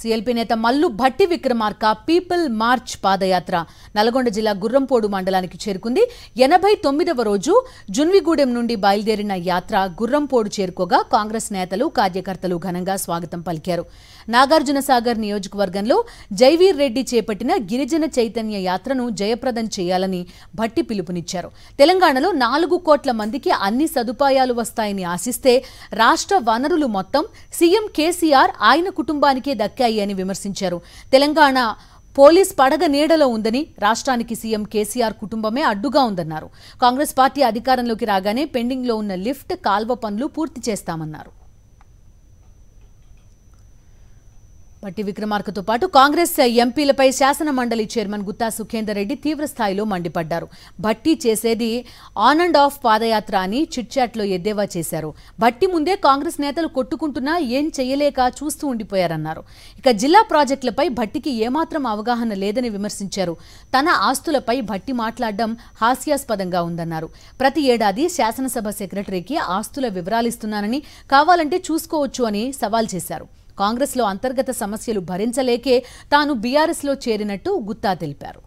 CLP నేత Mallu Bhatti Vikramarka people march padayatra Nalgonda జిల్లా గుర్రంపోడు మండలానికి చేరుకుంది ఎనభై తొమ్మిదవ రోజు జున్విగూడెం నుండి బయలుదేరిన యాత్ర గుర్రంపోడు చేరుకోగా కాంగ్రెస్ నేతలు కార్యకర్తలు ఘనంగా స్వాగతం పలికారు నాగార్జునసాగర్ నియోజకవర్గంలో జైవీర్ రెడ్డి చేపట్టిన గిరిజన చైతన్య యాత్రను జయప్రదం చేయాలని భట్టి పిలుపునిచ్చారు తెలంగాణలో నాలుగు కోట్ల మందికి అన్ని సదుపాయాలు వస్తాయని ఆశిస్తే రాష్ట్ర వనరులు మొత్తం సీఎం కేసీఆర్ ఆయన కుటుంబానికే దక్కారు పెరిగాయి అని విమర్శించారు తెలంగాణ పోలీస్ పడగ నీడలో ఉందని రాష్ట్రానికి సీఎం కేసీఆర్ కుటుంబమే అడ్డుగా ఉందన్నారు కాంగ్రెస్ పార్టీ అధికారంలోకి రాగానే పెండింగ్లో ఉన్న లిఫ్ట్ కాల్వ పనులు పూర్తి చేస్తామన్నారు పట్టి విక్రమార్కతో పాటు కాంగ్రెస్ ఎంపీలపై శాసన మండలి చైర్మన్ గుత్తా సుఖేందర్ రెడ్డి తీవ్రస్థాయిలో మండిపడ్డారు భట్టీ చేసేది ఆన్ అండ్ ఆఫ్ పాదయాత్ర అని చిట్చాట్లో ఎద్దేవా చేశారు భట్టి ముందే కాంగ్రెస్ నేతలు కొట్టుకుంటున్నా ఏం చేయలేక చూస్తూ ఉండిపోయారన్నారు ఇక జిల్లా ప్రాజెక్టులపై భట్టికి ఏమాత్రం అవగాహన లేదని విమర్శించారు తన ఆస్తులపై భట్టి మాట్లాడడం హాస్యాస్పదంగా ఉందన్నారు ప్రతి ఏడాది శాసనసభ సెక్రటరీకి ఆస్తుల వివరాలిస్తున్నానని కావాలంటే చూసుకోవచ్చు అని సవాల్ చేశారు కాంగ్రెస్లో అంతర్గత సమస్యలు భరించలేకే తాను బీఆర్ఎస్లో చేరినట్టు గుత్తా తెలిపారు